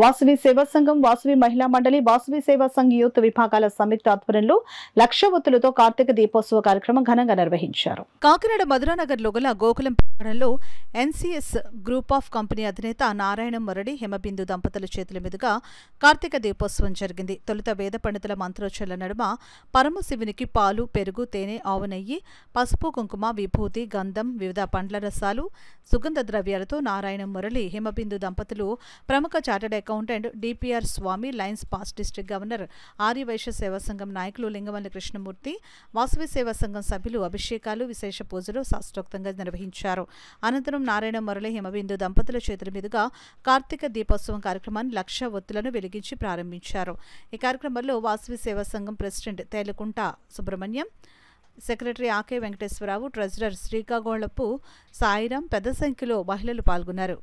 వాసవి సేవా సంఘం వాసవి మహిళా మండలి వాసవి సేవా సంఘ యూత్ విభాగాల సంయుక్త ఆధ్వర్యంలో లక్ష ఒత్తులతో కార్తీక దీపోత్సవ కార్యక్రమం ఘనంగా నిర్వహించారు కాకినాడ మధురానగర్ లో గోకులం లో ఎన్సీఎస్ గ్రూప్ ఆఫ్ కంపెనీ అధినేత నారాయణ మురళి హిమబిందు దంపతుల చేతుల మీదుగా కార్తీక దీపోత్సవం జరిగింది తొలుత వేద పండితుల మంత్రోచ్చల నడుమ పరమశివునికి పాలు పెరుగు తేనె నెయ్యి పసుపు కుంకుమ విభూతి గంధం వివిధ పండ్ల రసాలు సుగంధ ద్రవ్యాలతో నారాయణ మురళి హిమబిందు దంపతులు ప్రముఖ chartered accountant DPR Swamy Lions past district governor Aryavysya సేవా సంఘం నాయకులు లింగమల్లి కృష్ణమూర్తి వాసవి సేవా సంఘం సభ్యులు అభిషేకాలు విశేష పూజలు శాస్త్రోక్తంగా నిర్వహించారు అనంతరం నారాయణ మురళి హిమబిందు దంపతుల చేతుల మీదుగా కార్తీక దీపోత్సవం కార్యక్రమాన్ని లక్ష ఒత్తులను వెలిగించి ప్రారంభించారు ఈ కార్యక్రమంలో వాసవి సేవా సంఘం president Telakunta Subrahmanyam secretary Ake Venkateswararao treasurer Sri Kagollapu Sairam పెద్ద సంఖ్యలో మహిళలు పాల్గొన్నారు